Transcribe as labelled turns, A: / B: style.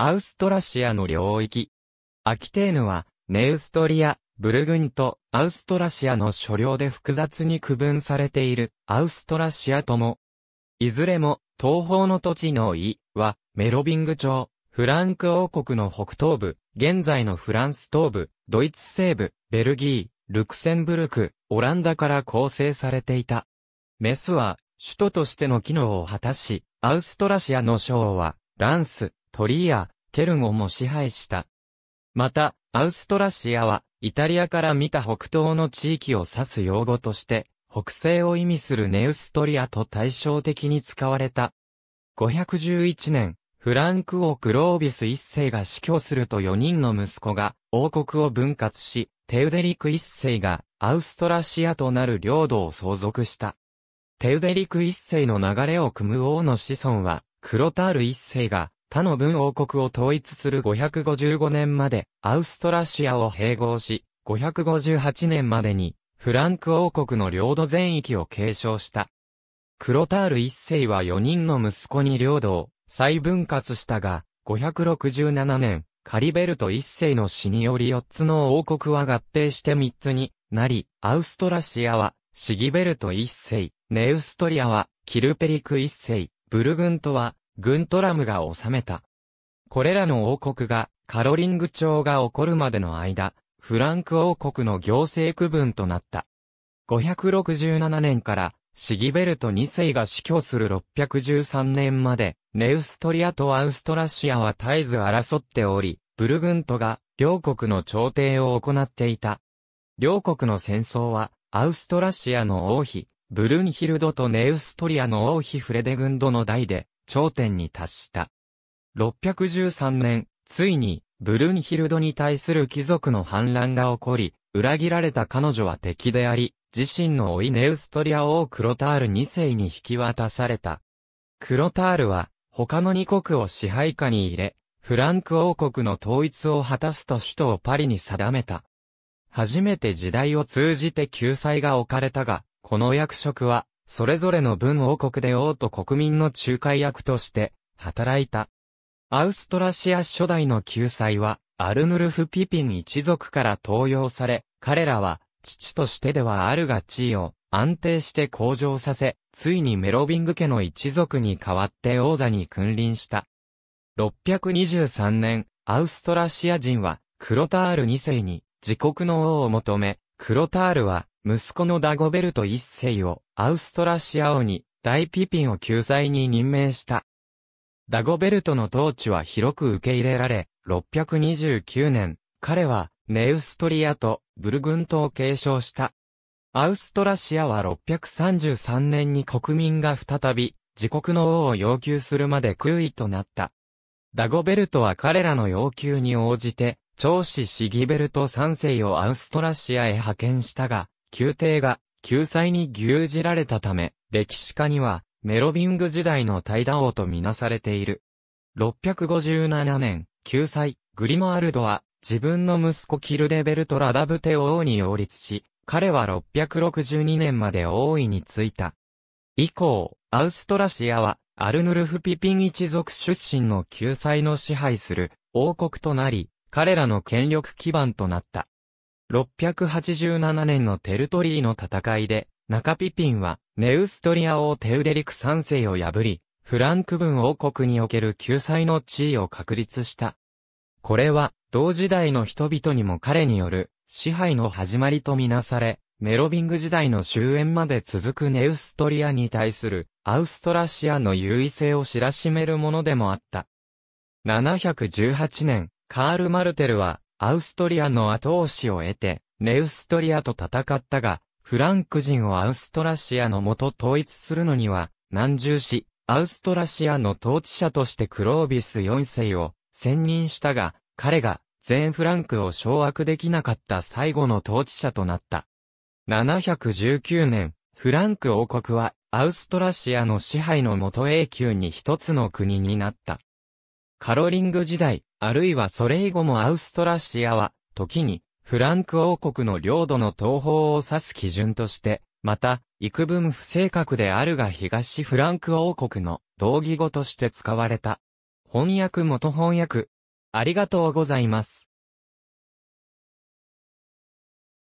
A: アウストラシアの領域。アキテーヌは、ネウストリア、ブルグンとアウストラシアの所領で複雑に区分されているアウストラシアとも、いずれも東方の土地の位はメロビング朝、フランク王国の北東部、現在のフランス東部、ドイツ西部、ベルギー、ルクセンブルク、オランダから構成されていた。メスは首都としての機能を果たし、アウストラシアの省はランス、トリア、ケルゴも支配した。また、アウストラシアは、イタリアから見た北東の地域を指す用語として、北西を意味するネウストリアと対照的に使われた。511年、フランク王クロービス一世が死去すると4人の息子が王国を分割し、テウデリク一世がアウストラシアとなる領土を相続した。テウデリク一世の流れを組む王の子孫は、クロタール一世が他の文王国を統一する555年までアウストラシアを併合し、558年までにフランク王国の領土全域を継承した。クロタール一世は4人の息子に領土を再分割したが、567年、カリベルト一世の死により4つの王国は合併して3つになり、アウストラシアはシギベルト一世、ネウストリアはキルペリク一世、ブルグントは軍トラムが治めた。これらの王国がカロリング朝が起こるまでの間、フランク王国の行政区分となった。567年からシギベルト2世が死去する613年まで、ネウストリアとアウストラシアは絶えず争っており、ブルグントが両国の朝廷を行っていた。両国の戦争は、アウストラシアの王妃、ブルンヒルドとネウストリアの王妃フレデグンドの代で、頂点に達した。613年、ついに、ブルンヒルドに対する貴族の反乱が起こり、裏切られた彼女は敵であり、自身の老いネウストリア王クロタール2世に引き渡された。クロタールは、他の2国を支配下に入れ、フランク王国の統一を果たすと首都をパリに定めた。初めて時代を通じて救済が置かれたが、この役職はそれぞれの分王国で王と国民の仲介役として、働いた。アウストラシア初代の救済は、アルヌルフ・ピピン一族から登用され、彼らは、父としてではあるが地位を安定して向上させ、ついにメロビング家の一族に代わって王座に君臨した。623年、アウストラシア人は、クロタール2世に、自国の王を求め、クロタールは、息子のダゴベルト一世をアウストラシア王に大ピピンを救済に任命した。ダゴベルトの統治は広く受け入れられ、629年、彼はネウストリアとブルグントを継承した。アウストラシアは633年に国民が再び自国の王を要求するまで空位となった。ダゴベルトは彼らの要求に応じて、長子シギベルト三世をアウストラシアへ派遣したが、宮廷が救済に牛耳られたため、歴史家には、メロビング時代の対談王とみなされている。657年、救済、グリモアルドは、自分の息子キルデベルト・ラダブテを王に擁立し、彼は662年まで王位についた。以降、アウストラシアは、アルヌルフ・ピピン一族出身の救済の支配する王国となり、彼らの権力基盤となった。687年のテルトリーの戦いで、中ピピンは、ネウストリア王テウデリク3世を破り、フランク文王国における救済の地位を確立した。これは、同時代の人々にも彼による、支配の始まりとみなされ、メロビング時代の終焉まで続くネウストリアに対する、アウストラシアの優位性を知らしめるものでもあった。718年、カール・マルテルは、アウストリアの後押しを得て、ネウストリアと戦ったが、フランク人をアウストラシアのもと統一するのには、難重し、アウストラシアの統治者としてクロービス4世を選任したが、彼が全フランクを掌握できなかった最後の統治者となった。719年、フランク王国はアウストラシアの支配のもと永久に一つの国になった。カロリング時代、あるいはそれ以後もアウストラシアは、時に、フランク王国の領土の東方を指す基準として、また、幾分不正確であるが東フランク王国の同義語として使われた。翻訳元翻訳。ありがとうございます。